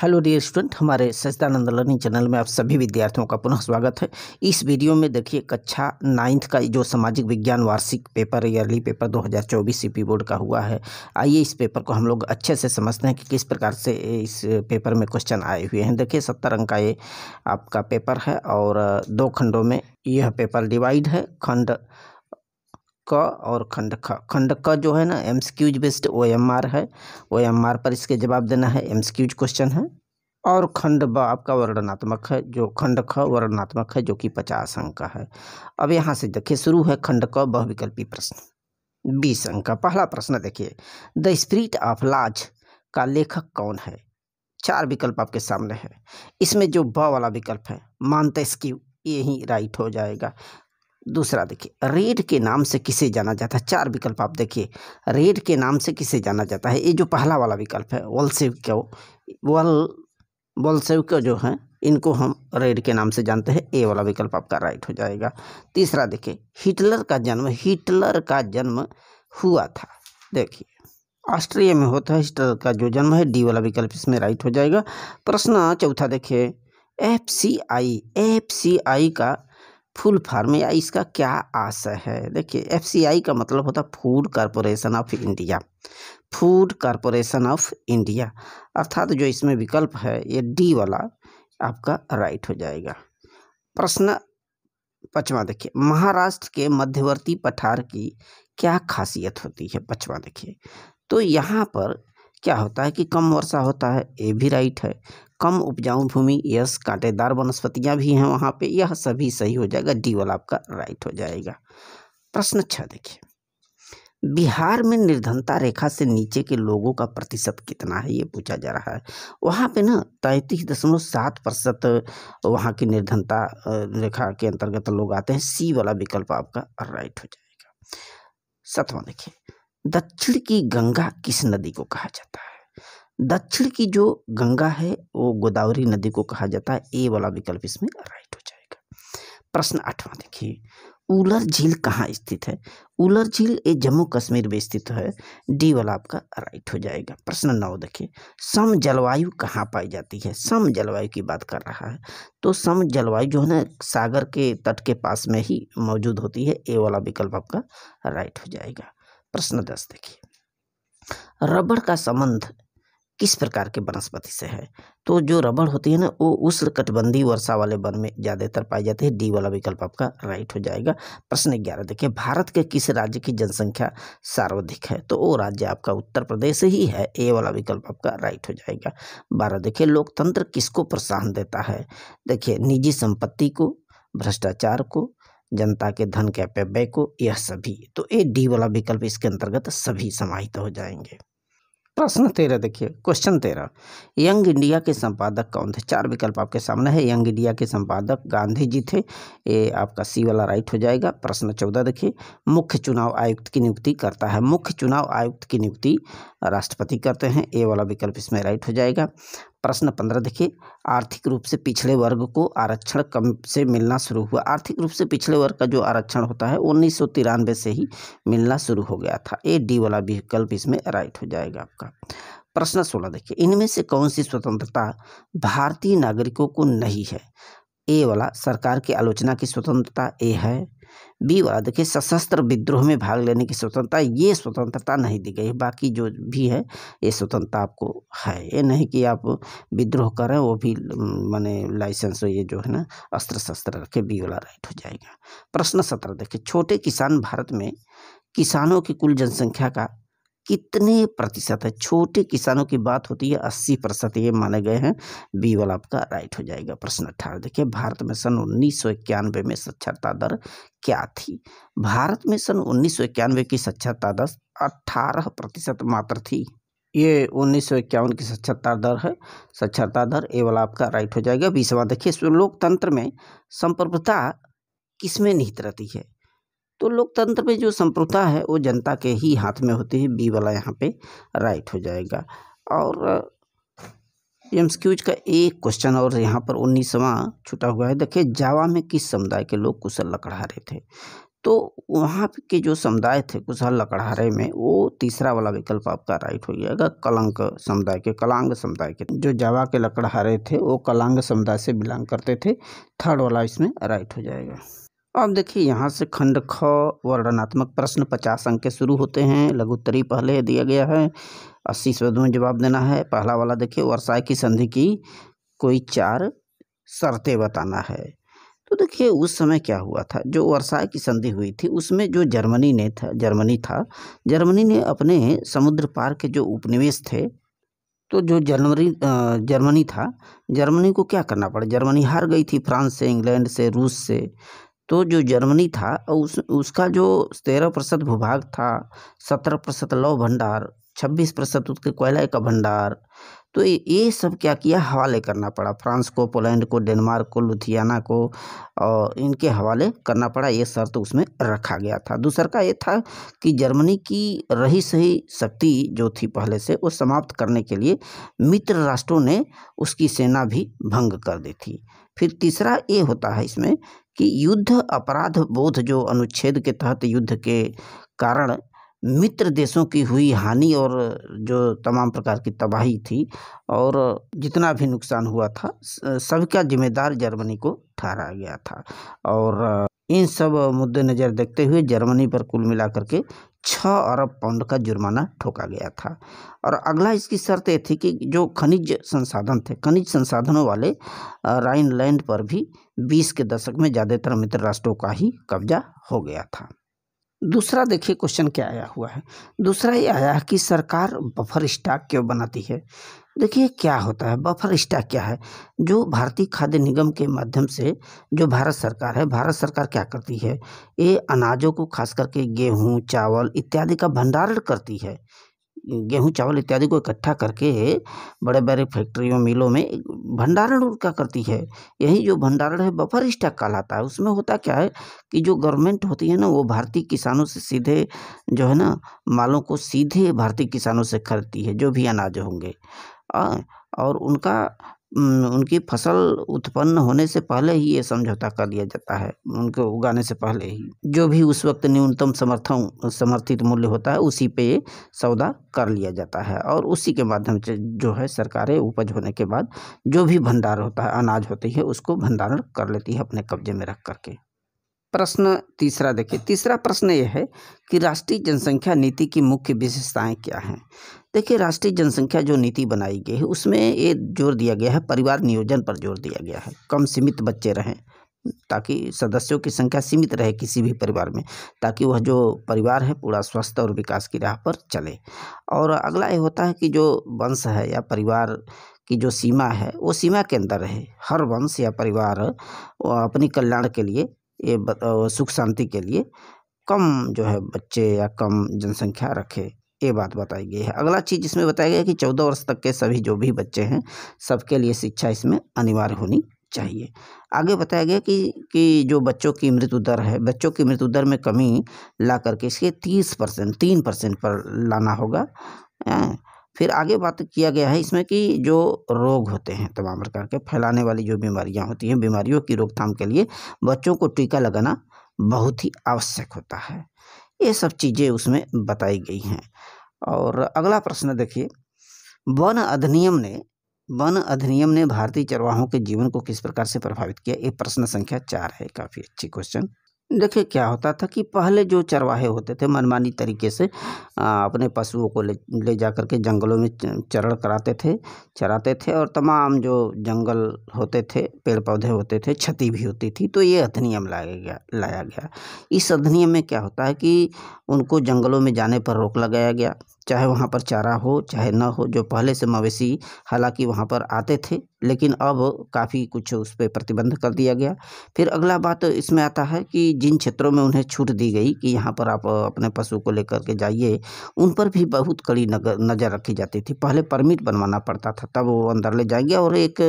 hello dear student हमारे Sachidanand learning channel में आप सभी विद्यार्थियों का पुनः स्वागत है इस वीडियो में देखिए कक्षा नाइन्थ का जो सामाजिक विज्ञान वार्षिक paper yearly paper 2024 CP board का हुआ है आइए इस पेपर को हम लोग अच्छे से समझते हैं कि किस प्रकार से इस पेपर में क्वेश्चन आए हुए हैं देखिए सत्तर अंक का ये आपका पेपर है और दो खंडों में यह पेपर डिवाइड है खंड का और खंड का खंड का जो है ना MCQs based O M R है ओ एम आर पर इसके जवाब देना है एम्स क्वेश्चन है और खंड ब आपका वर्णनात्मक है जो खंड ख वर्णनात्मक है जो कि पचास अंक का है अब यहाँ से देखिए शुरू है खंड क बहुविकल्पी प्रश्न बीस अंक का पहला प्रश्न देखिए द स्प्रिट ऑफ लाज का लेखक कौन है चार विकल्प आपके सामने है इसमें जो ब वाला विकल्प है मानते स्क्यू यही राइट हो जाएगा दूसरा देखिए रेड के नाम से किसे जाना जाता है चार विकल्प आप देखिए रेड के नाम से किसे जाना जाता है ये जो पहला वाला विकल्प है क्यो वल क्यो जो है इनको हम रेड के नाम से जानते हैं ए वाला विकल्प आपका राइट हो जाएगा तीसरा देखिए हिटलर का जन्म हिटलर का जन्म हुआ था देखिए ऑस्ट्रिया में होता है हिटलर का जो जन्म है डी वाला विकल्प इसमें राइट हो जाएगा प्रश्न चौथा देखिए F C I F C आई का फुल फार्म या इसका क्या आशय है देखिए एफ का मतलब होता है food corporation of India food corporation of India अर्थात जो इसमें विकल्प है ये डी वाला आपका राइट हो जाएगा प्रश्न पचवा देखिए महाराष्ट्र के मध्यवर्ती पठार की क्या खासियत होती है पचवा देखिए तो यहाँ पर क्या होता है कि कम वर्षा होता है ये भी राइट है कम उपजाऊ भूमि यस कांटेदार वनस्पतियाँ भी हैं वहाँ पे यह सभी सही हो जाएगा डी वाला आपका राइट हो जाएगा प्रश्न छः देखिए बिहार में निर्धनता रेखा से नीचे के लोगों का प्रतिशत कितना है ये पूछा जा रहा है वहाँ पे ना तैंतीस दशमलव सात प्रतिशत वहाँ की निर्धनता रेखा के अंतर्गत लोग आते हैं सी वाला विकल्प आपका राइट हो जाएगा सतवा देखिए दक्षिण की गंगा किस नदी को कहा जाता है दक्षिण की जो गंगा है वो गोदावरी नदी को कहा जाता है ए वाला विकल्प इसमें राइट हो जाएगा प्रश्न आठवां देखिए उलर झील कहाँ स्थित है उलर झील ये जम्मू कश्मीर में स्थित है डी वाला आपका राइट हो जाएगा प्रश्न नौ देखिए सम जलवायु कहाँ पाई जाती है सम जलवायु की बात कर रहा है तो सम जलवायु जो है ना सागर के तट के पास में ही मौजूद होती है ए वाला विकल्प आपका राइट हो जाएगा प्रश्न दस देखिए रबड़ का संबंध किस प्रकार के वनस्पति से है तो जो रबड़ होती है ना वो उष्ण कटबंधी वर्षा वाले वन में ज़्यादातर पाए जाते हैं डी वाला विकल्प आपका राइट हो जाएगा प्रश्न ग्यारह देखिए भारत के किस राज्य की जनसंख्या सर्वाधिक है तो वो राज्य आपका उत्तर प्रदेश ही है ए वाला विकल्प आपका राइट हो जाएगा बारह देखिए लोकतंत्र किसको प्रोत्साहन देता है देखिए निजी संपत्ति को भ्रष्टाचार को जनता के धन के अपव्यय को यह सभी तो ए डी वाला विकल्प इसके अंतर्गत सभी समाहित हो जाएंगे प्रश्न तेरह देखिए क्वेश्चन तेरह यंग इंडिया के संपादक कौन थे चार विकल्प आपके सामने है यंग इंडिया के संपादक गांधी जी थे ये आपका सी वाला राइट हो जाएगा प्रश्न चौदह देखिए मुख्य चुनाव आयुक्त की नियुक्ति करता है मुख्य चुनाव आयुक्त की नियुक्ति राष्ट्रपति करते हैं ए वाला विकल्प इसमें राइट हो जाएगा प्रश्न पंद्रह देखिए आर्थिक रूप से पिछड़े वर्ग को आरक्षण कम से मिलना शुरू हुआ आर्थिक रूप से पिछड़े वर्ग का जो आरक्षण होता है उन्नीस सौ तिरानवे से ही मिलना शुरू हो गया था ए डी वाला विकल्प इसमें राइट हो जाएगा आपका प्रश्न सोलह देखिए इनमें से कौन सी स्वतंत्रता भारतीय नागरिकों को नहीं है ए वाला सरकार की आलोचना की स्वतंत्रता ए है बी वाला देखिए सशस्त्र विद्रोह में भाग लेने की स्वतंत्रता ये स्वतंत्रता नहीं दी गई बाकी जो भी है ये स्वतंत्रता आपको है ये नहीं कि आप विद्रोह करें वो भी माने लाइसेंस ये जो है ना अस्त्र शस्त्र रखे बी वाला राइट हो जाएगा प्रश्न सत्रह देखिए छोटे किसान भारत में किसानों की कुल जनसंख्या का कितने प्रतिशत है छोटे किसानों की बात होती है अस्सी प्रतिशत ये माने गए हैं बी वाला आपका राइट हो जाएगा प्रश्न अठारह देखिए भारत में सन उन्नीस सौ इक्यानवे में साक्षरता दर क्या थी भारत में सन उन्नीस सौ इक्यानवे की साक्षरता दर अट्ठारह प्रतिशत मात्र थी ये उन्नीस सौ इक्यावन की साक्षरता दर है साक्षरता दर ए वाला आपका राइट हो जाएगा बीसवा देखिए लोकतंत्र में संप्रभुता किसमें निहित रहती है तो लोकतंत्र में जो संप्रभुता है वो जनता के ही हाथ में होती है बी वाला यहाँ पे राइट हो जाएगा और एम्स क्यूज का एक क्वेश्चन और यहाँ पर उन्नीसवा छुटा हुआ है देखिए जावा में किस समुदाय के लोग कुशल लकड़हारे थे तो वहाँ के जो समुदाय थे कुशल लकड़हारे में वो तीसरा वाला विकल्प आपका राइट हो जाएगा कलंक समुदाय के कलांग समुदाय के जो जावा के लकड़हारे थे वो कलांग समुदाय से बिलोंग करते थे थर्ड वाला इसमें राइट हो जाएगा अब देखिए यहाँ से खंड ख वर्णनात्मक प्रश्न पचास अंक के शुरू होते हैं लघुत्तरी पहले दिया गया है अस्सी शब्द में जवाब देना है पहला वाला देखिए वर्षाए की संधि की कोई चार शर्तें बताना है तो देखिए उस समय क्या हुआ था जो वर्षाए की संधि हुई थी उसमें जो जर्मनी ने था जर्मनी था जर्मनी ने अपने समुद्र पार के जो उपनिवेश थे तो जो जर्मनी जर्मनी था जर्मनी को क्या करना पड़ा जर्मनी हार गई थी फ्रांस से इंग्लैंड से रूस से तो जो जर्मनी था उस उसका जो तेरह प्रतिशत भूभाग था सत्रह प्रतिशत लौ भंडार छब्बीस प्रतिशत उसके कोयला का भंडार तो ये सब क्या किया हवाले करना पड़ा फ्रांस को पोलैंड को डेनमार्क को लुथियाना को और इनके हवाले करना पड़ा ये शर्त उसमें रखा गया था दूसर का ये था कि जर्मनी की रही सही शक्ति जो थी पहले से वो समाप्त करने के लिए मित्र राष्ट्रों ने उसकी सेना भी भंग कर दी थी फिर तीसरा ये होता है इसमें कि युद्ध अपराध बोध जो अनुच्छेद के तहत युद्ध के कारण मित्र देशों की हुई हानि और जो तमाम प्रकार की तबाही थी और जितना भी नुकसान हुआ था सबका जिम्मेदार जर्मनी को ठहराया गया था और इन सब मुद्दे नजर देखते हुए जर्मनी पर कुल मिलाकर के छः अरब पाउंड का जुर्माना ठोका गया था और अगला इसकी शर्त ये थी कि जो खनिज संसाधन थे खनिज संसाधनों वाले राइनलैंड पर भी बीस के दशक में ज़्यादातर मित्र राष्ट्रों का ही कब्जा हो गया था दूसरा देखिए क्वेश्चन क्या आया हुआ है दूसरा ये आया है कि सरकार बफर स्टॉक क्यों बनाती है देखिए क्या होता है बफर स्टॉक क्या है जो भारतीय खाद्य निगम के माध्यम से जो भारत सरकार है भारत सरकार क्या करती है ये अनाजों को खास करके गेहूँ चावल इत्यादि का भंडारण करती है गेहूँ चावल इत्यादि को इकट्ठा करके बड़े बड़े फैक्ट्रियों मिलों में भंडारण उनका करती है यही जो भंडारण है बफर स्टॉक कहलाता है उसमें होता क्या है कि जो गवर्नमेंट होती है ना वो भारतीय किसानों से सीधे जो है ना मालों को सीधे भारतीय किसानों से खरीदती है जो भी अनाज होंगे और उनका उनकी फसल उत्पन्न होने से पहले ही ये समझौता कर लिया जाता है उनको उगाने से पहले ही जो भी उस वक्त न्यूनतम समर्थन समर्थित मूल्य होता है उसी पे सौदा कर लिया जाता है और उसी के माध्यम से जो है सरकारें उपज होने के बाद जो भी भंडार होता है अनाज होती है उसको भंडारण कर लेती है अपने कब्जे में रख करके प्रश्न तीसरा देखिए तीसरा प्रश्न यह है कि राष्ट्रीय जनसंख्या नीति की मुख्य विशेषताएं क्या हैं देखिए राष्ट्रीय जनसंख्या जो नीति बनाई गई है उसमें ये जोर दिया गया है परिवार नियोजन पर जोर दिया गया है कम सीमित बच्चे रहें ताकि सदस्यों की संख्या सीमित रहे किसी भी परिवार में ताकि वह जो परिवार है पूरा स्वस्थ और विकास की राह पर चले और अगला ये होता है कि जो वंश है या परिवार की जो सीमा है वो सीमा के अंदर रहे हर वंश या परिवार अपनी कल्याण के लिए ये सुख शांति के लिए कम जो है बच्चे या कम जनसंख्या रखे ये बात बताई गई है अगला चीज़ इसमें बताया गया कि चौदह वर्ष तक के सभी जो भी बच्चे हैं सबके लिए शिक्षा इसमें अनिवार्य होनी चाहिए आगे बताया गया कि कि जो बच्चों की मृत्यु दर है बच्चों की मृत्यु दर में कमी ला करके इसके तीस परसेंट तीन परसेंट पर लाना होगा फिर आगे बात किया गया है इसमें कि जो रोग होते हैं तमाम प्रकार के फैलाने वाली जो बीमारियां होती हैं बीमारियों की रोकथाम के लिए बच्चों को टीका लगाना बहुत ही आवश्यक होता है ये सब चीज़ें उसमें बताई गई हैं और अगला प्रश्न देखिए वन अधिनियम ने वन अधिनियम ने भारतीय चरवाहों के जीवन को किस प्रकार से प्रभावित किया ये प्रश्न संख्या चार है काफ़ी अच्छी क्वेश्चन देखिए क्या होता था कि पहले जो चरवाहे होते थे मनमानी तरीके से अपने पशुओं को ले ले जा कर के जंगलों में चरण कराते थे चराते थे और तमाम जो जंगल होते थे पेड़ पौधे होते थे क्षति भी होती थी तो ये अधिनियम लाया गया लाया गया इस अधिनियम में क्या होता है कि उनको जंगलों में जाने पर रोक लगाया गया चाहे वहाँ पर चारा हो चाहे ना हो जो पहले से मवेशी हालांकि वहाँ पर आते थे लेकिन अब काफ़ी कुछ उस पर प्रतिबंध कर दिया गया फिर अगला बात इसमें आता है कि जिन क्षेत्रों में उन्हें छूट दी गई कि यहाँ पर आप अपने पशु को लेकर के जाइए उन पर भी बहुत कड़ी नज़र रखी जाती थी पहले परमिट बनवाना पड़ता था तब वो अंदर ले जाएंगे और एक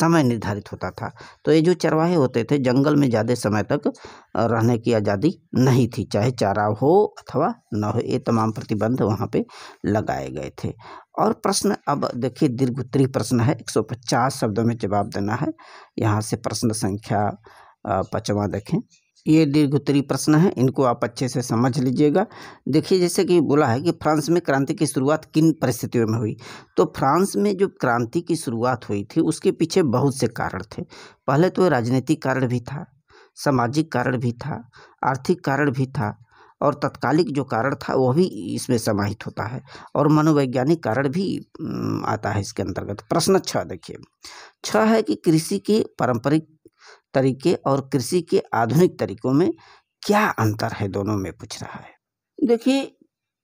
समय निर्धारित होता था तो ये जो चरवाहे होते थे जंगल में ज़्यादा समय तक रहने की आज़ादी नहीं थी चाहे चारा हो अथवा न हो ये तमाम प्रतिबंध वहाँ पर लगाए गए थे और प्रश्न अब देखिए दीर्घ उत्तरी प्रश्न है एक सौ पचास शब्दों में जवाब देना है यहाँ से प्रश्न संख्या पचवा देखें ये दीर्घ उत्तरी प्रश्न है इनको आप अच्छे से समझ लीजिएगा देखिए जैसे कि बोला है कि फ्रांस में क्रांति की शुरुआत किन परिस्थितियों में हुई तो फ्रांस में जो क्रांति की शुरुआत हुई थी उसके पीछे बहुत से कारण थे पहले तो राजनीतिक कारण भी था सामाजिक कारण भी था आर्थिक कारण भी था और तत्कालिक जो कारण था वह भी इसमें समाहित होता है और मनोवैज्ञानिक कारण भी आता है इसके अंतर्गत प्रश्न छः देखिए छः है कि कृषि के पारंपरिक तरीके और कृषि के आधुनिक तरीकों में क्या अंतर है दोनों में पूछ रहा है देखिए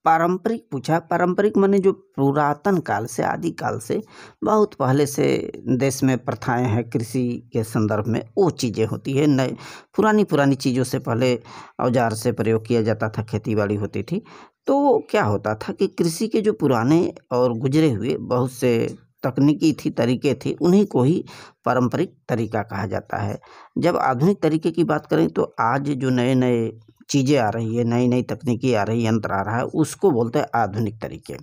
पारंपरिक पूछा पारंपरिक माने जो पुरातन काल से आदि काल से बहुत पहले से देश में प्रथाएं हैं कृषि के संदर्भ में वो चीज़ें होती है नए पुरानी पुरानी चीज़ों से पहले औजार से प्रयोग किया जाता था खेती बाड़ी होती थी तो क्या होता था कि कृषि के जो पुराने और गुजरे हुए बहुत से तकनीकी थी तरीके थे उन्हीं को ही पारंपरिक तरीका कहा जाता है जब आधुनिक तरीके की बात करें तो आज जो नए नए चीज़ें आ रही है नई नई तकनीकी आ रही यंत्र आ रहा है उसको बोलते हैं आधुनिक तरीके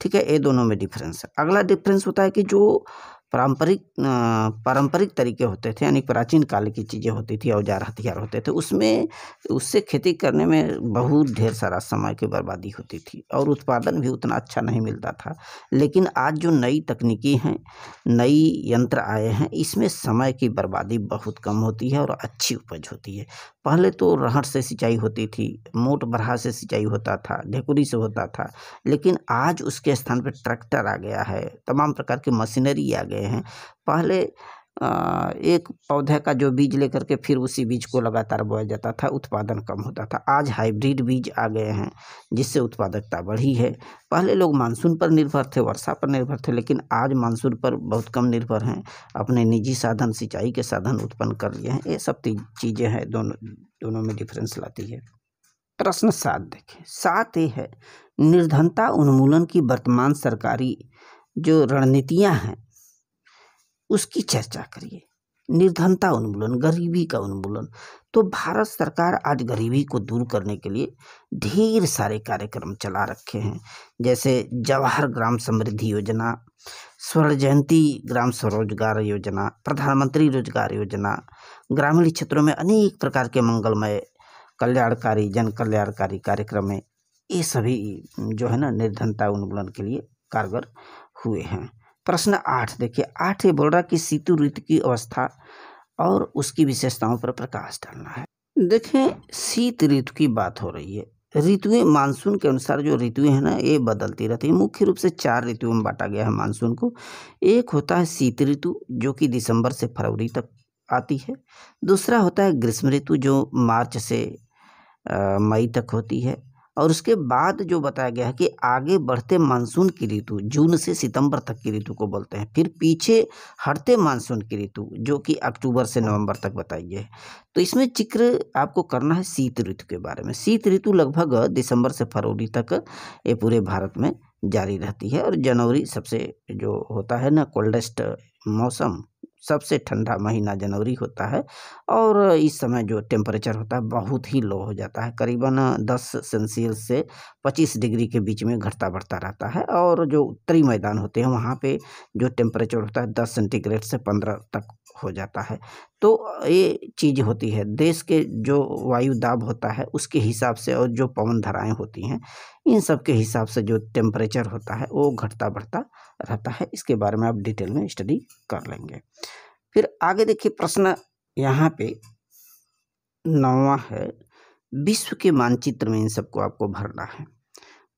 ठीक है ये दोनों में डिफरेंस है अगला डिफरेंस होता है कि जो पारंपरिक पारंपरिक तरीके होते थे यानी प्राचीन काल की चीज़ें होती थी औजार हथियार होते थे उसमें उससे खेती करने में बहुत ढेर सारा समय की बर्बादी होती थी और उत्पादन भी उतना अच्छा नहीं मिलता था लेकिन आज जो नई तकनीकी हैं नई यंत्र आए हैं इसमें समय की बर्बादी बहुत कम होती है और अच्छी उपज होती है पहले तो रहट से सिंचाई होती थी मोट बरहा से सिंचाई होता था ढेकुरी से होता था लेकिन आज उसके स्थान पर ट्रैक्टर आ गया है तमाम प्रकार की मशीनरी आ गए हैं पहले एक पौधे का जो बीज लेकर के फिर उसी बीज को लगातार बोया जाता था उत्पादन कम होता था आज हाइब्रिड बीज आ गए हैं जिससे उत्पादकता बढ़ी है पहले लोग मानसून पर निर्भर थे वर्षा पर निर्भर थे लेकिन आज मानसून पर बहुत कम निर्भर हैं अपने निजी साधन सिंचाई के साधन उत्पन्न कर लिए हैं ये सब चीज़ें हैं दोनों दोनों में डिफरेंस लाती है प्रश्न सात देखें सात ये है निर्धनता उन्मूलन की वर्तमान सरकारी जो रणनीतियाँ हैं उसकी चर्चा करिए निर्धनता उन्मूलन गरीबी का उन्मूलन तो भारत सरकार आज गरीबी को दूर करने के लिए ढेर सारे कार्यक्रम चला रखे हैं जैसे जवाहर ग्राम समृद्धि योजना स्वर्ण जयंती ग्राम स्वरोजगार योजना प्रधानमंत्री रोजगार योजना ग्रामीण क्षेत्रों में अनेक प्रकार के मंगलमय कल्याणकारी जन कल्याणकारी कार्यक्रम ये सभी जो है ना निर्धनता उन्मूलन के लिए कारगर हुए हैं प्रश्न आठ देखिए आठ ये बोल रहा कि सीतु ऋतु की अवस्था और उसकी विशेषताओं पर प्रकाश डालना है देखें शीत ऋतु की बात हो रही है ऋतुएं मानसून के अनुसार जो ऋतुएं हैं ना ये बदलती रहती है मुख्य रूप से चार ऋतुओं में बांटा गया है मानसून को एक होता है शीत ऋतु जो कि दिसंबर से फरवरी तक आती है दूसरा होता है ग्रीष्म ऋतु जो मार्च से मई तक होती है और उसके बाद जो बताया गया है कि आगे बढ़ते मानसून की ऋतु जून से सितंबर तक की ऋतु को बोलते हैं फिर पीछे हटते मानसून की ऋतु जो कि अक्टूबर से नवंबर तक बताई है तो इसमें जिक्र आपको करना है शीत ऋतु के बारे में शीत ऋतु लगभग दिसंबर से फरवरी तक ये पूरे भारत में जारी रहती है और जनवरी सबसे जो होता है ना कोल्डेस्ट मौसम सबसे ठंडा महीना जनवरी होता है और इस समय जो टेम्परेचर होता है बहुत ही लो हो जाता है करीबन दस सेल्सियस से पच्चीस डिग्री के बीच में घटता बढ़ता रहता है और जो उत्तरी मैदान होते हैं वहाँ पे जो टेम्परेचर होता है दस सेंटीग्रेड से पंद्रह तक हो जाता है तो ये चीज़ होती है देश के जो वायु दाब होता है उसके हिसाब से और जो पवन धराएँ होती हैं इन सब के हिसाब से जो टेम्परेचर होता है वो घटता बढ़ता रहता है इसके बारे में आप डिटेल में स्टडी कर लेंगे फिर आगे देखिए प्रश्न यहाँ पे नौवा है विश्व के मानचित्र में इन सबको आपको भरना है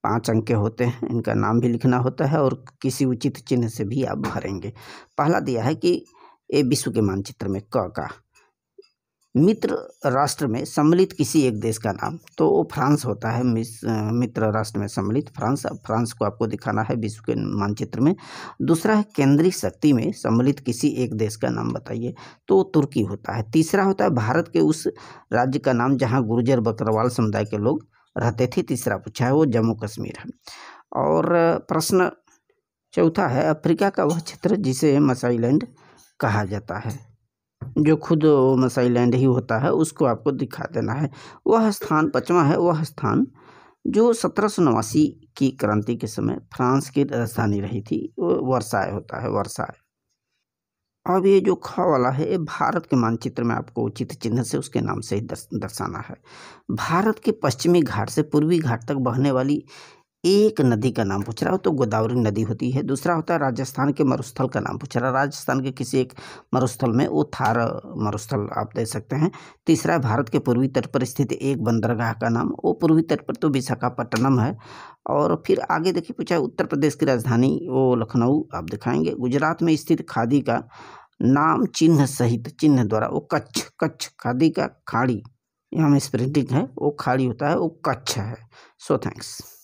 पांच अंक होते हैं इनका नाम भी लिखना होता है और किसी उचित चिन्ह से भी आप भरेंगे पहला दिया है कि ये विश्व के मानचित्र में क का मित्र राष्ट्र में सम्मिलित किसी एक देश का नाम तो वो फ्रांस होता है मित्र राष्ट्र में सम्मिलित फ्रांस फ्रांस को आपको दिखाना है विश्व के मानचित्र में दूसरा है केंद्रीय शक्ति में सम्मिलित किसी एक देश का नाम बताइए तो तुर्की होता है तीसरा होता है भारत के उस राज्य का नाम जहाँ गुर्जर बकरवाल समुदाय के लोग रहते थे तीसरा पूछा है वो जम्मू कश्मीर है और प्रश्न चौथा है अफ्रीका का वह क्षेत्र जिसे मसाईलैंड कहा जाता है जो खुद मसाई लैंड ही होता है उसको आपको दिखा देना है वह स्थान पचवा है वह स्थान जो सत्रह सौ नवासी की क्रांति के समय फ्रांस की राजधानी रही थी वो वर्षाए होता है वर्षाए अब ये जो ख वाला है ये भारत के मानचित्र में आपको उचित चिन्ह से उसके नाम से ही दर्शाना है भारत के पश्चिमी घाट से पूर्वी घाट तक बहने वाली एक नदी का नाम पूछ रहा हो तो गोदावरी नदी होती है दूसरा होता है राजस्थान के मरुस्थल का नाम पूछ रहा है राजस्थान के किसी एक मरुस्थल में वो थार मरुस्थल आप दे सकते हैं तीसरा है भारत के पूर्वी तट पर स्थित एक बंदरगाह का नाम वो पूर्वी तट पर तो विशाखापट्टनम है और फिर आगे देखिए पूछा है उत्तर प्रदेश की राजधानी वो लखनऊ आप दिखाएंगे गुजरात में स्थित खादी का नाम चिन्ह सहित चिन्ह द्वारा वो कच्छ कच्छ खादी का खाड़ी यहाँ में स्प्रिंटिंग है वो खाड़ी होता है वो कच्छ है सो थैंक्स